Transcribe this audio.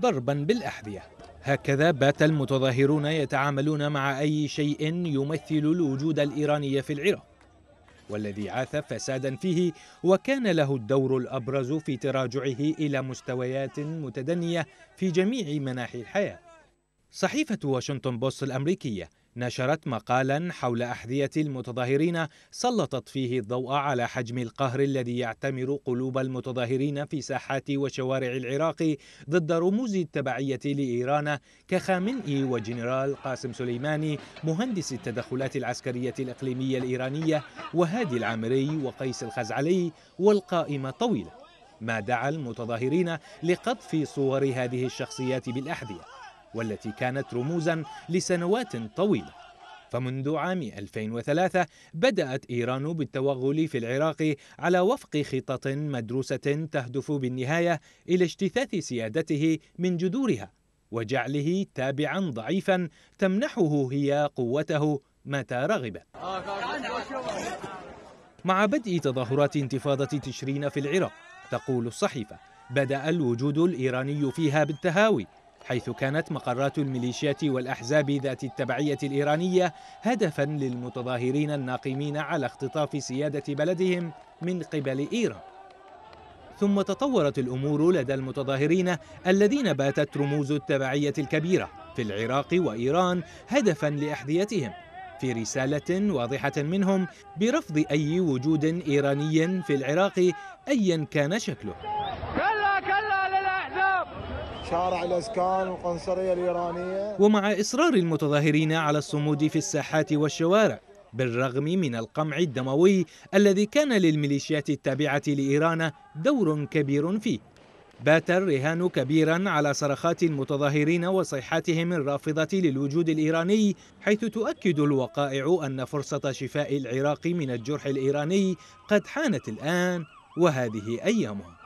ضربا بالأحذية هكذا بات المتظاهرون يتعاملون مع أي شيء يمثل الوجود الإيراني في العراق والذي عاث فسادا فيه وكان له الدور الأبرز في تراجعه إلى مستويات متدنية في جميع مناحي الحياة صحيفة واشنطن بوست الأمريكية نشرت مقالا حول أحذية المتظاهرين سلطت فيه الضوء على حجم القهر الذي يعتمر قلوب المتظاهرين في ساحات وشوارع العراق ضد رموز التبعية لإيران كخامنئي وجنرال قاسم سليماني مهندس التدخلات العسكرية الإقليمية الإيرانية وهادي العامري وقيس الخزعلي والقائمة طويلة ما دعا المتظاهرين لقطف صور هذه الشخصيات بالأحذية والتي كانت رموزا لسنوات طويلة فمنذ عام 2003 بدأت إيران بالتوغل في العراق على وفق خطط مدروسة تهدف بالنهاية إلى اجتثاث سيادته من جذورها وجعله تابعا ضعيفا تمنحه هي قوته متى رغبت مع بدء تظاهرات انتفاضة تشرين في العراق تقول الصحيفة بدأ الوجود الإيراني فيها بالتهاوي حيث كانت مقرات الميليشيات والأحزاب ذات التبعية الإيرانية هدفا للمتظاهرين الناقمين على اختطاف سيادة بلدهم من قبل إيران ثم تطورت الأمور لدى المتظاهرين الذين باتت رموز التبعية الكبيرة في العراق وإيران هدفا لأحذيتهم في رسالة واضحة منهم برفض أي وجود إيراني في العراق أيا كان شكله شارع الأسكان والقنصلية الإيرانية ومع إصرار المتظاهرين على الصمود في الساحات والشوارع بالرغم من القمع الدموي الذي كان للميليشيات التابعة لإيران دور كبير فيه بات الرهان كبيرا على صرخات المتظاهرين وصيحاتهم الرافضة للوجود الإيراني حيث تؤكد الوقائع أن فرصة شفاء العراق من الجرح الإيراني قد حانت الآن وهذه أيامه